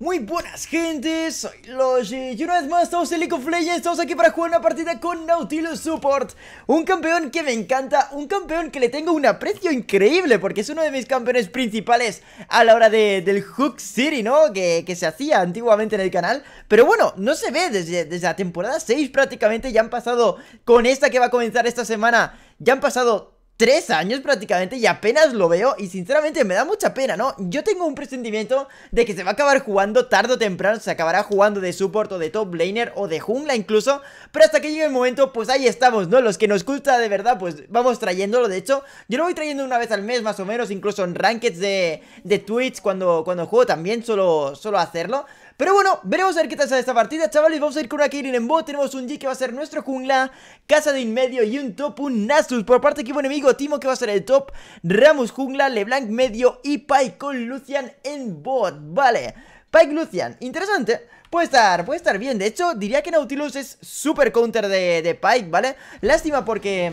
Muy buenas gente, soy Logi y una vez más estamos en League of estamos aquí para jugar una partida con Nautilus Support Un campeón que me encanta, un campeón que le tengo un aprecio increíble porque es uno de mis campeones principales a la hora del Hook City, ¿no? Que, se hacía antiguamente en el canal Pero bueno, no se ve, desde, desde la temporada 6 prácticamente ya han pasado, con esta que va a comenzar esta semana, ya han pasado tres años prácticamente y apenas lo veo y sinceramente me da mucha pena, ¿no? Yo tengo un presentimiento de que se va a acabar jugando tarde o temprano, se acabará jugando de support o de top laner o de jungla incluso, pero hasta que llegue el momento, pues ahí estamos, ¿no? Los que nos gusta de verdad, pues vamos trayéndolo, de hecho, yo lo voy trayendo una vez al mes más o menos, incluso en rankings de, de Twitch cuando, cuando juego también, solo, solo hacerlo, pero bueno, veremos a ver qué tal sale esta partida, chavales. Vamos a ir con una en bot. Tenemos un G que va a ser nuestro jungla, Casa de Inmedio y un top, un Nasus. Por parte de equipo enemigo, Timo que va a ser el top, Ramos jungla, Leblanc medio y pike con Lucian en bot. Vale, Pike Lucian, interesante. Puede estar, puede estar bien. De hecho, diría que Nautilus es super counter de, de Pike, ¿vale? Lástima porque...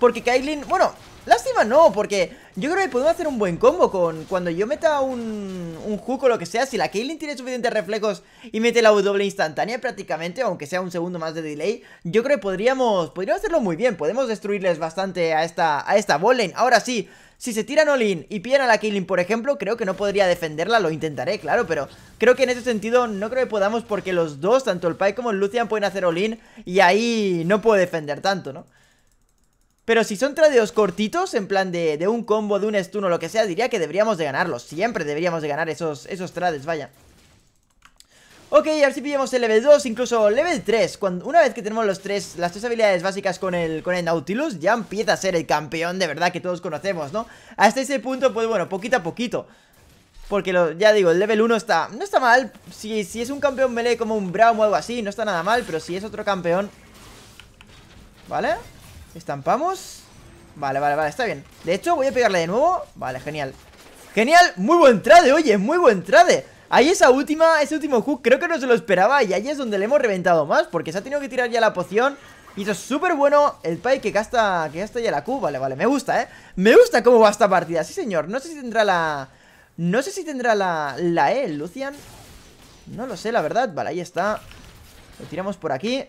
Porque Kailin, bueno, Lástima no, porque yo creo que podemos hacer un buen combo con cuando yo meta un, un hook o lo que sea. Si la Caitlyn tiene suficientes reflejos y mete la W instantánea prácticamente, aunque sea un segundo más de delay, yo creo que podríamos, podríamos hacerlo muy bien. Podemos destruirles bastante a esta, a esta Ahora sí, si se tiran olin y pillan a la Caitlyn, por ejemplo, creo que no podría defenderla, lo intentaré, claro, pero creo que en ese sentido no creo que podamos porque los dos, tanto el Pai como el Lucian, pueden hacer olin y ahí no puedo defender tanto, ¿no? Pero si son tradeos cortitos, en plan de, un combo, de un stun o lo que sea, diría que deberíamos de ganarlos. Siempre deberíamos de ganar esos, esos trades, vaya. Ok, a ver pillamos el level 2, incluso level 3 cuando, Una vez que tenemos los tres, las tres habilidades básicas con el, con Nautilus Ya empieza a ser el campeón de verdad que todos conocemos, ¿no? Hasta ese punto, pues bueno, poquito a poquito Porque ya digo, el level 1 está, no está mal si, es un campeón melee como un Braum o algo así, no está nada mal Pero si es otro campeón ¿Vale? Estampamos Vale, vale, vale, está bien De hecho, voy a pegarle de nuevo Vale, genial Genial, muy buen trade, oye, muy buen trade Ahí esa última, ese último hook creo que no se lo esperaba Y ahí es donde le hemos reventado más Porque se ha tenido que tirar ya la poción y eso es súper bueno el Pai que gasta, que gasta ya la Q Vale, vale, me gusta, ¿eh? Me gusta cómo va esta partida, sí señor No sé si tendrá la... No sé si tendrá la, la E, Lucian No lo sé, la verdad Vale, ahí está Lo tiramos por aquí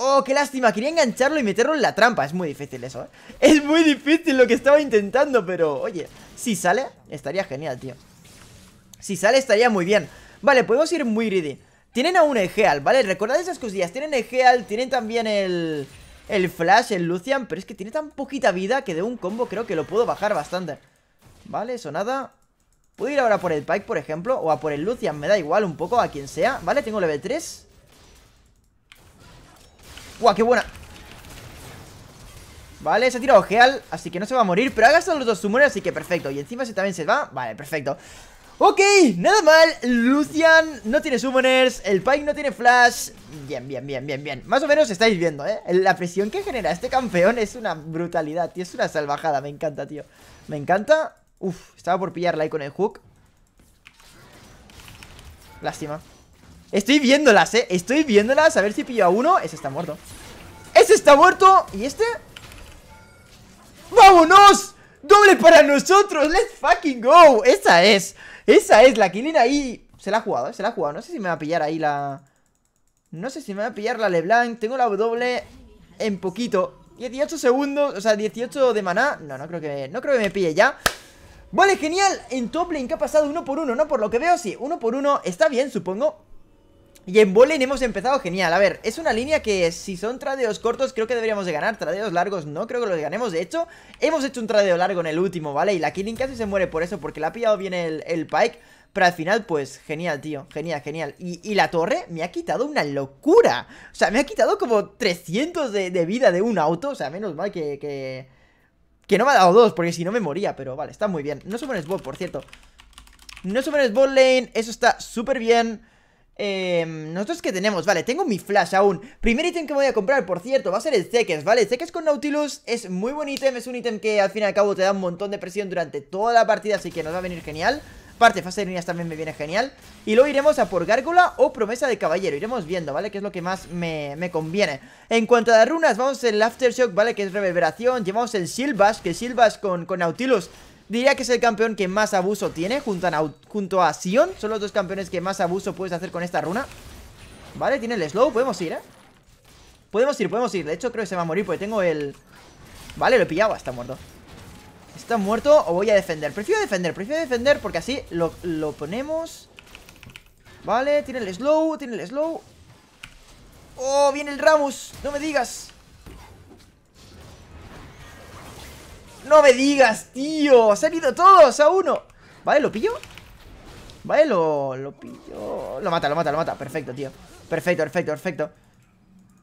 Oh, qué lástima, quería engancharlo y meterlo en la trampa Es muy difícil eso, ¿eh? Es muy difícil lo que estaba intentando, pero oye Si sale, estaría genial, tío Si sale, estaría muy bien Vale, podemos ir muy greedy Tienen a un Egeal, ¿vale? Recordad esas cosillas Tienen Egeal, tienen también el... El Flash, el Lucian, pero es que tiene tan poquita vida Que de un combo creo que lo puedo bajar bastante Vale, eso nada Puedo ir ahora por el Pike, por ejemplo O a por el Lucian, me da igual un poco a quien sea Vale, tengo level 3 ¡Uah, qué buena! Vale, se ha tirado Geal, así que no se va a morir Pero ha gastado los dos Summoners así que perfecto Y encima si también se va, vale, perfecto Ok, nada mal, Lucian no tiene summoners, el Pike no tiene flash Bien, bien, bien, bien, bien Más o menos estáis viendo, eh, la presión que genera este campeón es una brutalidad, tío Es una salvajada, me encanta, tío Me encanta, Uf, estaba por pillarla ahí con el hook Lástima Estoy viéndolas, eh Estoy viéndolas, a ver si pillo a uno Ese está muerto Ese está muerto, ¿y este? ¡Vámonos! ¡Doble para nosotros! ¡Let's fucking go! Esa es, esa es, la Kilina ahí Se la ha jugado, ¿eh? se la ha jugado, no sé si me va a pillar ahí la... No sé si me va a pillar la LeBlanc Tengo la doble en poquito 18 segundos, o sea, 18 de maná No, no creo que, no creo que me pille ya Vale, genial, en top lane que ha pasado uno por uno, ¿no? Por lo que veo, sí, uno por uno está bien, supongo y en Lane hemos empezado genial. A ver, es una línea que si son tradeos cortos creo que deberíamos de ganar. Tradeos largos no creo que los ganemos. De hecho, hemos hecho un tradeo largo en el último, ¿vale? Y la Killing casi se muere por eso, porque la ha pillado bien el, Pike. Pero al final, pues, genial, tío, genial, genial y, la torre me ha quitado una locura O sea, me ha quitado como 300 de, vida de un auto O sea, menos mal que, que, no me ha dado dos, porque si no me moría Pero vale, está muy bien No suben bot, por cierto No suben bot lane, eso está súper bien Em, ¿Nosotros que tenemos? Vale, tengo mi flash aún Primer ítem que voy a comprar, por cierto, va a ser el Zekes, ¿vale? Zekes con Nautilus es muy buen ítem Es un ítem que al fin y al cabo te da un montón de presión durante toda la partida Así que nos va a venir genial Parte fase de líneas también me viene genial Y luego iremos a por Gárgola o Promesa de Caballero Iremos viendo, ¿vale? Que es lo que más me, me conviene En cuanto a las runas, vamos el Aftershock, ¿vale? Que es Reverberación Llevamos el silvas que silvas con, con Nautilus Diría que es el campeón que más abuso tiene junto a, junto Sion. Son los dos campeones que más abuso puedes hacer con esta runa. Vale, tiene el slow. Podemos ir, ¿eh? Podemos ir, podemos ir. De hecho, creo que se va a morir porque tengo el... Vale, lo he pillado. Está muerto. ¿Está muerto o voy a defender? Prefiero defender, prefiero defender porque así lo, lo ponemos... Vale, tiene el slow, tiene el slow. ¡Oh, viene el Ramos! ¡No me digas! No me digas, tío. Se han ido todos a uno. Vale, ¿lo pillo? Vale, lo, lo pillo. Lo mata, lo mata, lo mata. Perfecto, tío. Perfecto, perfecto, perfecto.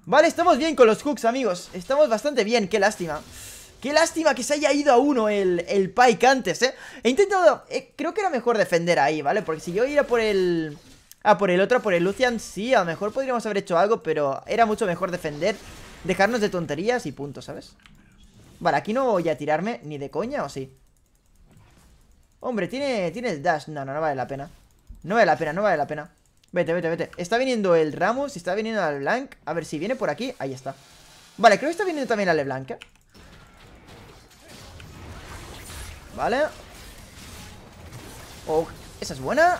Vale, estamos bien con los hooks, amigos. Estamos bastante bien. Qué lástima. Qué lástima que se haya ido a uno el, el Pike antes, ¿eh? He intentado... Eh, creo que era mejor defender ahí, ¿vale? Porque si yo iba por el... Ah, por el otro, por el Lucian, sí, a lo mejor podríamos haber hecho algo, pero era mucho mejor defender, dejarnos de tonterías y punto, ¿sabes? Vale, aquí no voy a tirarme ni de coña, ¿o sí? Hombre, tiene, tiene el dash. No, no, no vale la pena. No vale la pena, no vale la pena. Vete, vete, vete. Está viniendo el Ramos, está viniendo al Blanc. A ver si viene por aquí. Ahí está. Vale, creo que está viniendo también al Leblanc, ¿eh? Vale. Oh, esa es buena.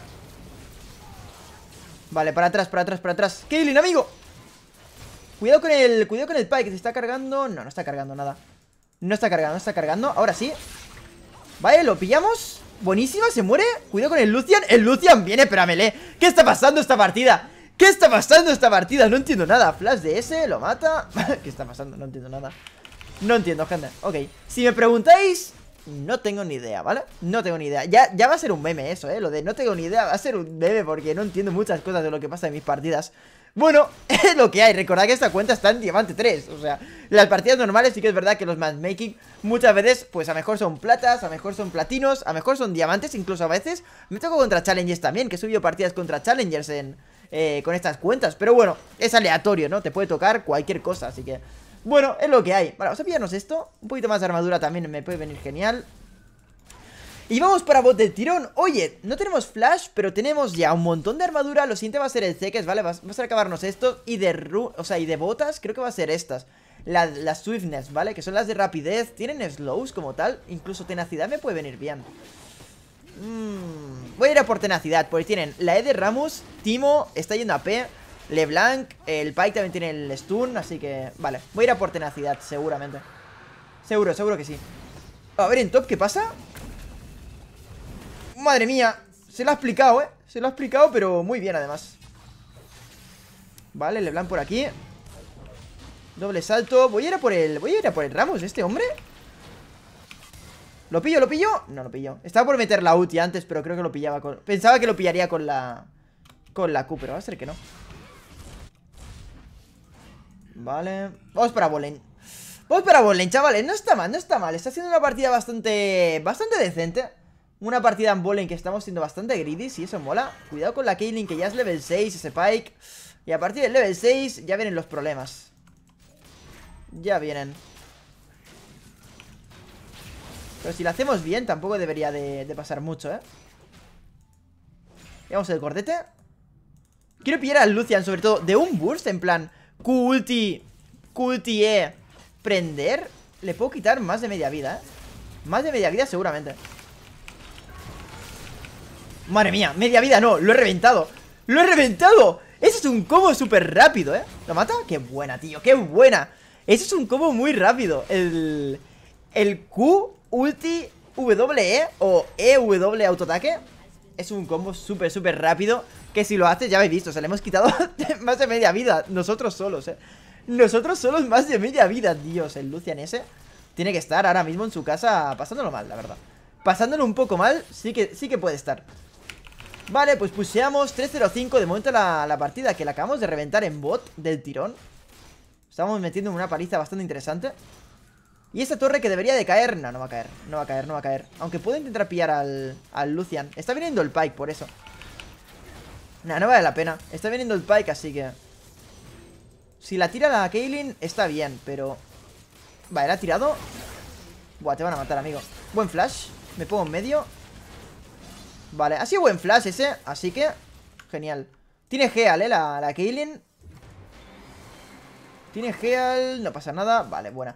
Vale, para atrás, para atrás, para atrás. Killing, amigo! Cuidado con el. Cuidado con el Pike, se está cargando. No, no está cargando nada. No está cargando, no está cargando. Ahora sí. Vale, lo pillamos. Buenísima, se muere. Cuidado con el Lucian. El Lucian viene espéramele ¿Qué está pasando esta partida? ¿Qué está pasando esta partida? No entiendo nada. Flash de ese, lo mata. ¿Qué está pasando? No entiendo nada. No entiendo, gente. Ok. Si me preguntáis, no tengo ni idea, ¿vale? No tengo ni idea. Ya, ya va a ser un meme eso, ¿eh? Lo de no tengo ni idea va a ser un meme porque no entiendo muchas cosas de lo que pasa en mis partidas. Bueno, es lo que hay, recordad que esta cuenta está en Diamante 3 O sea, las partidas normales sí que es verdad que los matchmaking Muchas veces, pues a mejor son platas, a mejor son platinos, a mejor son diamantes Incluso a veces me toco contra challengers también, que he subido partidas contra challengers en, eh, con estas cuentas Pero bueno, es aleatorio, ¿no? Te puede tocar cualquier cosa, así que... Bueno, es lo que hay Vale, vamos a pillarnos esto Un poquito más de armadura también me puede venir genial y vamos para bot del tirón Oye, no tenemos flash, pero tenemos ya un montón de armadura Lo siguiente va a ser el Zekes, ¿vale? Vamos a acabarnos esto Y de ru o sea, y de botas creo que va a ser estas las swiftness, ¿vale? Que son las de rapidez Tienen slows como tal Incluso tenacidad me puede venir bien mm, Voy a ir a por tenacidad Porque tienen la E de Ramos Timo está yendo a P LeBlanc El Pike también tiene el stun Así que, vale Voy a ir a por tenacidad, seguramente Seguro, seguro que sí A ver en top, ¿qué pasa? Madre mía, se lo ha explicado, eh Se lo ha explicado, pero muy bien además Vale, Leblanc por aquí Doble salto Voy a ir a por el, voy a ir a por el Ramos, este hombre ¿Lo pillo, lo pillo? No, lo pillo Estaba por meter la ulti antes, pero creo que lo pillaba con... Pensaba que lo pillaría con la... Con la Q, pero va a ser que no Vale Vamos para Bolen Vamos para Bolen, chavales No está mal, no está mal Está haciendo una partida bastante... Bastante decente una partida en bowling que estamos siendo bastante greedy, si eso mola. Cuidado con la Kaylin, que ya es level 6, ese Pike. Y a partir del level 6 ya vienen los problemas. Ya vienen. Pero si la hacemos bien, tampoco debería de, pasar mucho, ¿eh? Veamos el cordete. Quiero pillar a Lucian, sobre todo, de un burst, en plan... culti ulti e, Prender... Le puedo quitar más de media vida, ¿eh? Más de media vida seguramente. Madre mía, media vida no, lo he reventado ¡Lo he reventado! Ese es un combo súper rápido, ¿eh? ¿Lo mata? ¡Qué buena, tío! ¡Qué buena! Eso es un combo muy rápido El... El Q, ulti, WE o e W autoataque Es un combo súper, súper rápido Que si lo hace, ya habéis visto, Se le hemos quitado más de media vida Nosotros solos, ¿eh? Nosotros solos más de media vida, Dios, el Lucian ese tiene que estar ahora mismo en su casa pasándolo mal, la verdad. Pasándolo un poco mal, sí que, sí que puede estar. Vale, pues puseamos 3-0-5 De momento la, partida que la acabamos de reventar en bot Del tirón Estamos metiendo una paliza bastante interesante Y esta torre que debería de caer No, no va a caer, no va a caer, no va a caer Aunque puedo intentar pillar al, al Lucian Está viniendo el Pike, por eso No, no vale la pena Está viniendo el Pike, así que Si la tira la Kaylin, está bien Pero... Vale, la ha tirado Buah, te van a matar, amigo Buen flash Me pongo en medio Vale, ha sido buen flash ese, así que... Genial. Tiene Heal, ¿eh? La, la Tiene Heal, no pasa nada. Vale, buena.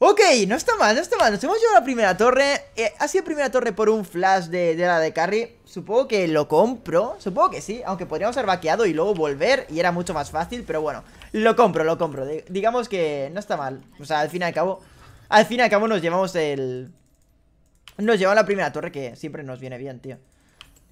Ok, no está mal, no está mal. Nos hemos llevado la primera torre. Eh, ha sido primera torre por un flash de, la de carry. Supongo que lo compro. Supongo que sí. Aunque podríamos haber vaqueado y luego volver. Y era mucho más fácil. Pero bueno, lo compro, lo compro. digamos que no está mal. O sea, al fin y al cabo. Al fin y al cabo nos llevamos el. Nos llevamos la primera torre que siempre nos viene bien, tío.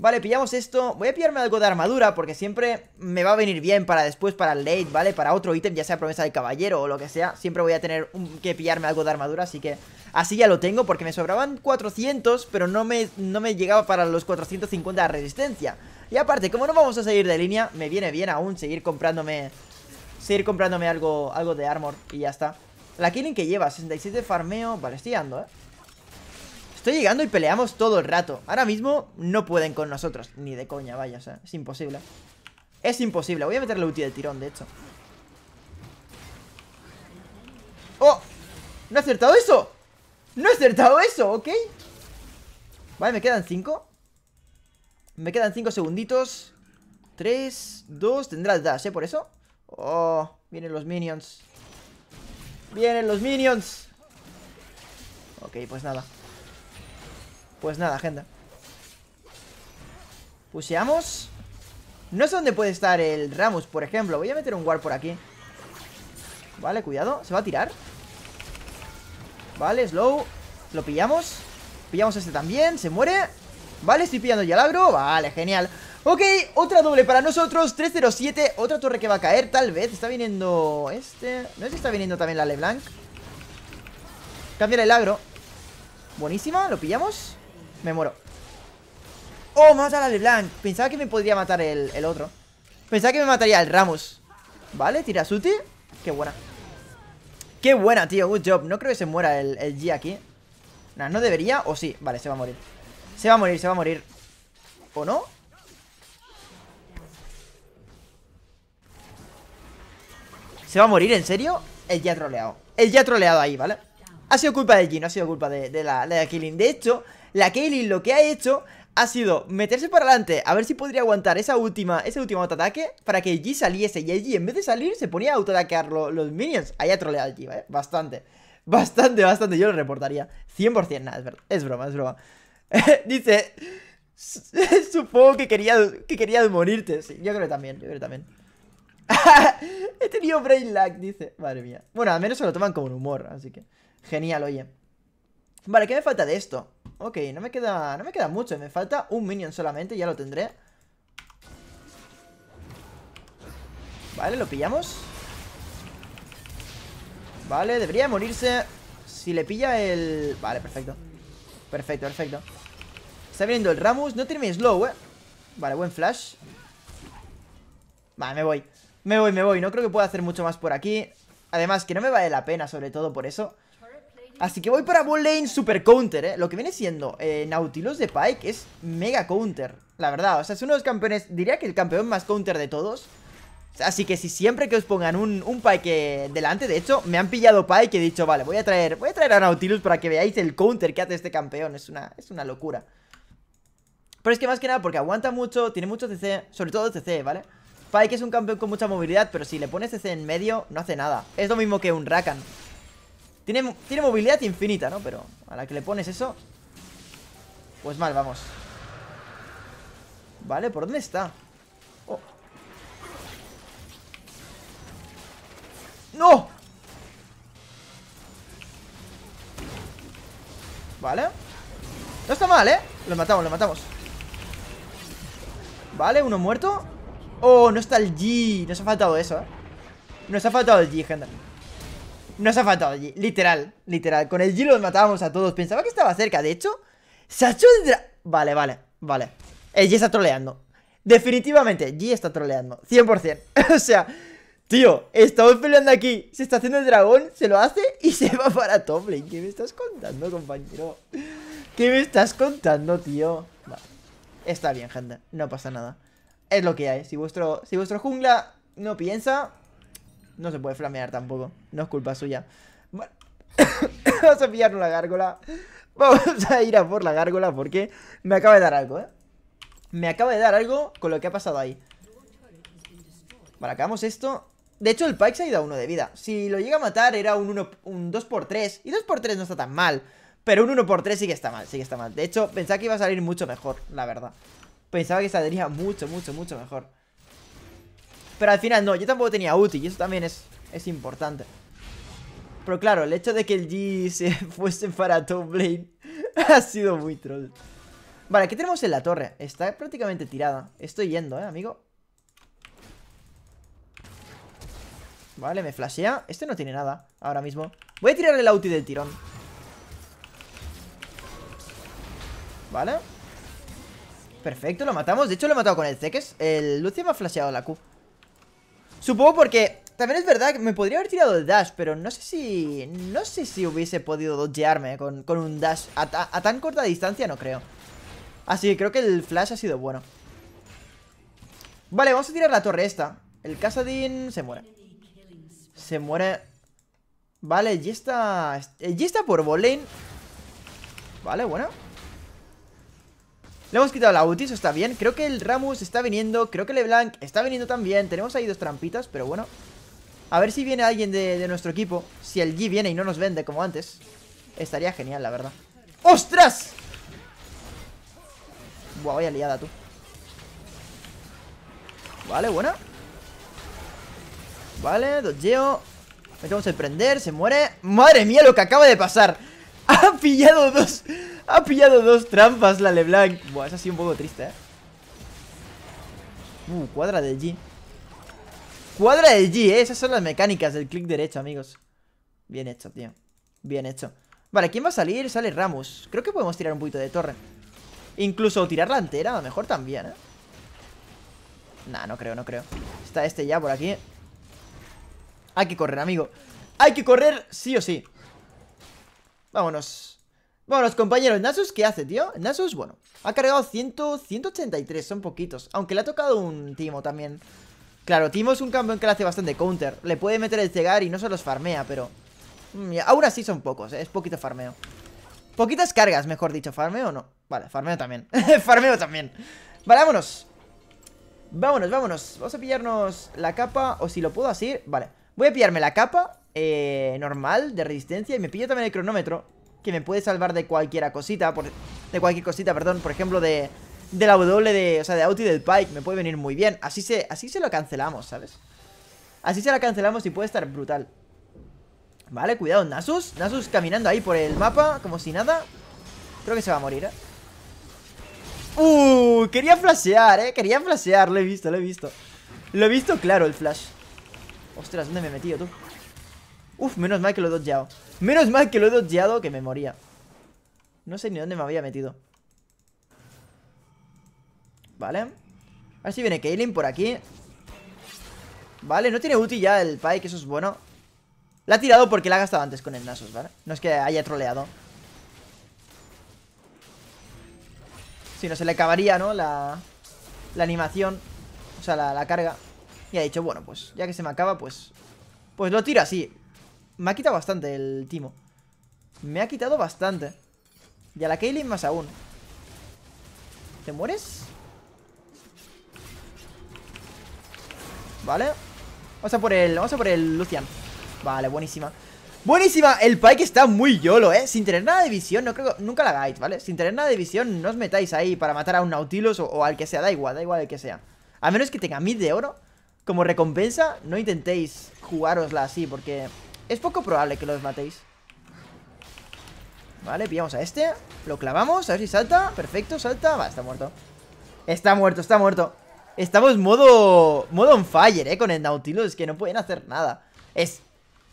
Vale, pillamos esto. Voy a pillarme algo de armadura porque siempre me va a venir bien para después, para el late, ¿vale? Para otro ítem, ya sea promesa de caballero o lo que sea. Siempre voy a tener que pillarme algo de armadura, así que así ya lo tengo porque me sobraban 400, pero no me, no me llegaba para los 450 de resistencia. Y aparte, como no vamos a seguir de línea, me viene bien aún seguir comprándome seguir comprándome algo, algo de armor y ya está. La killing que lleva, 67 de farmeo. Vale, estoy ando, ¿eh? Estoy llegando y peleamos todo el rato. Ahora mismo no pueden con nosotros. Ni de coña, vaya, o sea, es imposible. Es imposible. Voy a meterle ulti de tirón, de hecho. ¡Oh! ¡No he acertado eso! ¡No he acertado eso! ¿Ok? Vale, me quedan 5. Me quedan cinco segunditos. 3, 2. Tendrá el dash, ¿eh? Por eso. ¡Oh! Vienen los minions. ¡Vienen los minions! Ok, pues nada. Pues nada, agenda. Puseamos. No sé dónde puede estar el Ramos, por ejemplo. Voy a meter un guard por aquí. Vale, cuidado. ¿Se va a tirar? Vale, slow. Lo pillamos. Pillamos este también. Se muere. Vale, estoy pillando ya el agro. Vale, genial. Ok, otra doble para nosotros. 307. Otra torre que va a caer, tal vez. Está viniendo este. No sé si está viniendo también la LeBlanc. Cambia el agro. Buenísima, lo pillamos. Me muero. ¡Oh, mata a la LeBlanc! Pensaba que me podría matar el, otro. Pensaba que me mataría el Ramos. Vale, tira Suti. Qué buena. Qué buena, tío. Good job. No creo que se muera el, el G aquí. nada no debería. O sí. Vale, se va a morir. Se va a morir, se va a morir. ¿O no? ¿Se va a morir? ¿En serio? El G ha troleado. El G ha troleado ahí, ¿vale? Ha sido culpa del G, no ha sido culpa de, la, de la killing. De hecho, la Kaylin lo que ha hecho ha sido meterse para adelante, a ver si podría aguantar esa última, ese último ataque para que G saliese. Y allí, en vez de salir, se ponía a autoataquear los minions. Ahí ha troleado G, ¿eh? Bastante. Bastante, bastante. Yo lo reportaría. 100%, nada, es Es broma, es broma. Dice, supongo que quería, que quería morirte. Sí, yo creo también, yo creo también. He tenido brain lag, dice. Madre mía. Bueno, al menos se lo toman como un humor, así que... Genial, oye. Vale, ¿qué me falta de esto? Ok, no me queda, no me queda mucho. Me falta un minion solamente, ya lo tendré. Vale, lo pillamos. Vale, debería morirse. Si le pilla el... Vale, perfecto. Perfecto, perfecto. Está viniendo el Ramus. No tiene mi slow, eh. Vale, buen flash. Vale, me voy. Me voy, me voy. No creo que pueda hacer mucho más por aquí. Además, que no me vale la pena, sobre todo por eso. Así que voy para Ball Lane Super Counter, ¿eh? Lo que viene siendo eh, Nautilus de Pike es mega counter, la verdad. O sea, es uno de los campeones, diría que el campeón más counter de todos. Así que si siempre que os pongan un, un Pike eh, delante, de hecho, me han pillado Pike y he dicho, vale, voy a traer, voy a traer a Nautilus para que veáis el counter que hace este campeón. Es una, es una locura. Pero es que más que nada porque aguanta mucho, tiene mucho CC, sobre todo CC, ¿vale? Pike es un campeón con mucha movilidad, pero si le pones CC en medio, no hace nada. Es lo mismo que un Rakan. Tiene, movilidad infinita, ¿no? Pero a la que le pones eso... Pues mal, vamos. Vale, ¿por dónde está? Oh. ¡No! Vale. No está mal, ¿eh? Lo matamos, lo matamos. Vale, uno muerto. Oh, no está el G. Nos ha faltado eso, ¿eh? Nos ha faltado el G, gente. Nos ha faltado, literal, literal. Con el G los matábamos a todos. Pensaba que estaba cerca, de hecho. Se ha hecho Vale, vale, vale. El G está troleando. Definitivamente, G está troleando. 100%. o sea, tío, estamos peleando aquí. Se está haciendo el dragón, se lo hace y se va para top lane. ¿Qué me estás contando, compañero? ¿Qué me estás contando, tío? Está bien, gente. No pasa nada. Es lo que hay. Si vuestro, si vuestro jungla no piensa, no se puede flamear tampoco. No es culpa suya. Bueno, vamos a pillar una gárgola. Vamos a ir a por la gárgola porque me acaba de dar algo, ¿eh? Me acaba de dar algo con lo que ha pasado ahí. Vale, acabamos esto. De hecho, el Pike se ha ido a uno de vida. Si lo llega a matar, era un, un 2x3. Y 2x3 no está tan mal. Pero un 1x3 sí que está mal, sí que está mal. De hecho, pensaba que iba a salir mucho mejor, la verdad. Pensaba que saldría mucho, mucho, mucho mejor. Pero al final no, yo tampoco tenía ulti y eso también es, es importante. Pero claro, el hecho de que el G se fuese para top lane ha sido muy troll. Vale, ¿qué tenemos en la torre. Está prácticamente tirada. Estoy yendo, ¿eh, amigo? Vale, me flashea. Este no tiene nada ahora mismo. Voy a tirarle el ulti del tirón. Vale. Perfecto, lo matamos. De hecho, lo he matado con el Zekes. El Lucio me ha flasheado la Q. Supongo porque también es verdad que me podría haber tirado el dash, pero no sé si... No sé si hubiese podido dodgearme con, un dash. A, tan corta distancia no creo. Así que creo que el flash ha sido bueno. Vale, vamos a tirar la torre esta. El Casadin se muere. Se muere. Vale, ya está... Ya está por bolin Vale, bueno. Le hemos quitado la ulti, eso está bien Creo que el Ramus está viniendo, creo que el LeBlanc está viniendo también Tenemos ahí dos trampitas, pero bueno A ver si viene alguien de, nuestro equipo Si el G viene y no nos vende como antes Estaría genial, la verdad ¡Ostras! Buah, vaya liada, tú Vale, buena Vale, dodgeo Metemos el prender, se muere ¡Madre mía lo que acaba de pasar! Ha pillado dos ha pillado dos trampas la LeBlanc. Buah, eso ha sido un poco triste, ¿eh? Uh, cuadra de G. Cuadra de G, ¿eh? Esas son las mecánicas del clic derecho, amigos. Bien hecho, tío. Bien hecho. Vale, ¿quién va a salir? Sale Ramos. Creo que podemos tirar un poquito de torre. Incluso tirar la entera, a lo mejor también, ¿eh? Nah, no creo, no creo. Está este ya por aquí. Hay que correr, amigo. Hay que correr sí o sí. Vámonos. Bueno, los compañeros, Nasus, ¿qué hace, tío? Nasus, bueno, ha cargado 183, son poquitos Aunque le ha tocado un Timo también Claro, Timo es un campeón que le hace bastante counter Le puede meter el cegar y no se los farmea, pero... Mm, aún así son pocos, eh, es poquito farmeo Poquitas cargas, mejor dicho, farmeo o no Vale, farmeo también Farmeo también Vale, vámonos Vámonos, vámonos Vamos a pillarnos la capa, o si lo puedo así, vale Voy a pillarme la capa, eh, normal, de resistencia Y me pillo también el cronómetro que me puede salvar de cualquier cosita, de cualquier cosita, perdón, por ejemplo, de, de la W de, o sea, de Auto del Pike, me puede venir muy bien. Así se, así se lo cancelamos, ¿sabes? Así se la cancelamos y puede estar brutal. Vale, cuidado, Nasus. Nasus caminando ahí por el mapa, como si nada. Creo que se va a morir, ¿eh? Uh, quería flashear, eh. Quería flashear, lo he visto, lo he visto. Lo he visto claro el flash. Ostras, ¿dónde me he metido tú? Uf, menos mal que lo he dodgeado. Menos mal que lo he dodgeado que me moría. No sé ni dónde me había metido. Vale. A ver si viene Kaylin por aquí. Vale, no tiene ulti ya el Pike, eso es bueno. La ha tirado porque la ha gastado antes con el Nasus, ¿vale? No es que haya troleado. Si no, se le acabaría, ¿no? La, la animación. O sea, la, la carga. Y ha dicho, bueno, pues ya que se me acaba, pues... Pues lo tiro así. Me ha quitado bastante el Timo. Me ha quitado bastante. Y a la Kaylin más aún. ¿Te mueres? Vale. Vamos a por el, vamos a por el Lucian. Vale, buenísima. Buenísima, el Pike está muy yolo, eh Sin tener nada de visión, no creo, nunca la hagáis, ¿vale? Sin tener nada de visión, no os metáis ahí Para matar a un Nautilus o, al que sea, da igual Da igual el que sea, a menos que tenga mid de oro Como recompensa, no intentéis jugarosla así, porque es poco probable que los matéis Vale, pillamos a este Lo clavamos, a ver si salta Perfecto, salta, va, está muerto Está muerto, está muerto Estamos modo... modo on fire, eh Con el Nautilus, que no pueden hacer nada Es...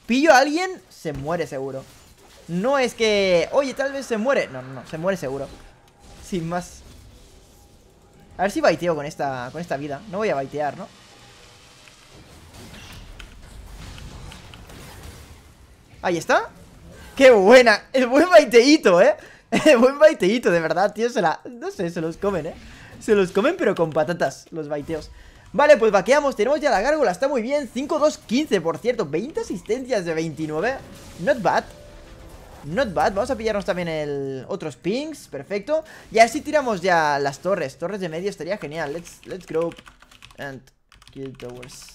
Pillo a alguien, se muere seguro No es que... Oye, tal vez se muere No, no, no, se muere seguro Sin más A ver si baiteo con esta, con esta vida No voy a baitear, ¿no? Ahí está. ¡Qué buena! El buen baiteíto, ¿eh? El buen baiteíto, de verdad, tío. Se No sé, se los comen, ¿eh? Se los comen, pero con patatas, los baiteos. Vale, pues vaqueamos, tenemos ya la gárgola, está muy bien 5-2-15, por cierto, 20 asistencias de 29 Not bad Not bad, vamos a pillarnos también el otros pings, perfecto Y así tiramos ya las torres, torres de medio estaría genial Let's, let's grow and kill towers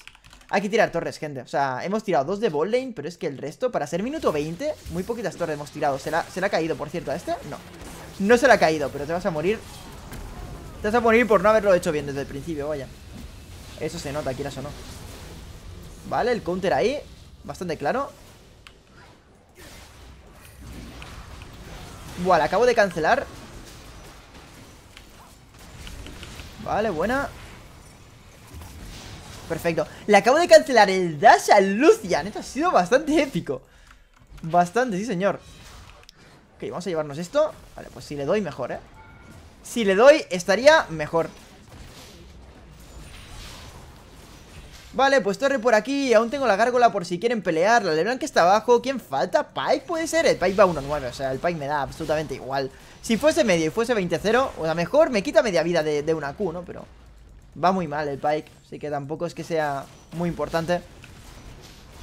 hay que tirar torres, gente. O sea, hemos tirado dos de ball lane, pero es que el resto, para ser minuto 20, muy poquitas torres hemos tirado. ¿Se la, ha caído, por cierto, a este? No. No se la ha caído, pero te vas a morir. Te vas a morir por no haberlo hecho bien desde el principio, vaya. Eso se nota, quieras o no. Vale, el counter ahí. Bastante claro. Buah, acabo de cancelar Vale, buena perfecto Le acabo de cancelar el dash a Lucian Esto ha sido bastante épico Bastante, sí señor Ok, vamos a llevarnos esto Vale, pues si le doy mejor, eh Si le doy estaría mejor Vale, pues torre por aquí, aún tengo la gárgola por si quieren pelear La Leblanc está abajo, ¿quién falta? ¿Pike puede ser? El Pike va 1-9, o sea, el Pike me da absolutamente igual Si fuese medio y fuese 20-0, o sea, mejor me quita media vida de, de una Q, ¿no? Pero Va muy mal el Pike, así que tampoco es que sea muy importante.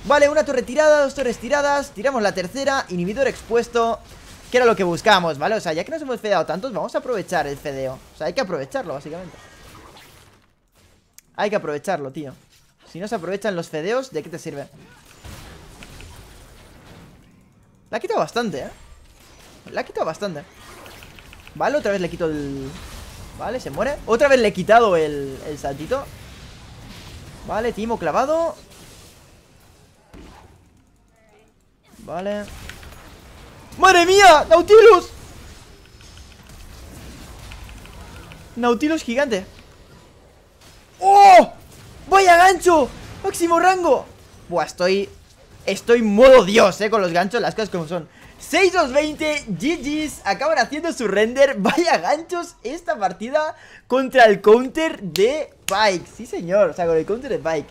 Vale, una torre tirada, dos torres tiradas. Tiramos la tercera, inhibidor expuesto, que era lo que buscábamos, ¿vale? O sea, ya que nos hemos fedeado tantos, vamos a aprovechar el fedeo. O sea, hay que aprovecharlo, básicamente. Hay que aprovecharlo, tío. Si no se aprovechan los fedeos, ¿de qué te sirve? La ha quitado bastante, ¿eh? La ha quitado bastante. Vale, otra vez le quito el, Vale, se muere Otra vez le he quitado el, saltito Vale, timo clavado Vale ¡Madre mía! ¡Nautilus! Nautilus gigante ¡Oh! a gancho! ¡Máximo rango! Buah, estoy... Estoy modo dios, eh, con los ganchos Las cosas como son 6-2-20, GG's, acaban haciendo su render, vaya ganchos esta partida contra el counter de Pike, sí señor, o sea, con el counter de Pike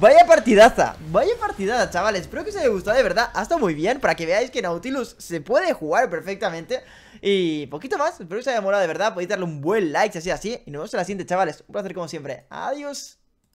Vaya partidaza, vaya partidaza, chavales Espero que os haya gustado, de verdad, ha estado muy bien Para que veáis que Nautilus se puede jugar perfectamente Y poquito más Espero que os haya molado, de verdad, podéis darle un buen like Si así, así, y nos vemos en la siguiente, chavales Un placer como siempre, adiós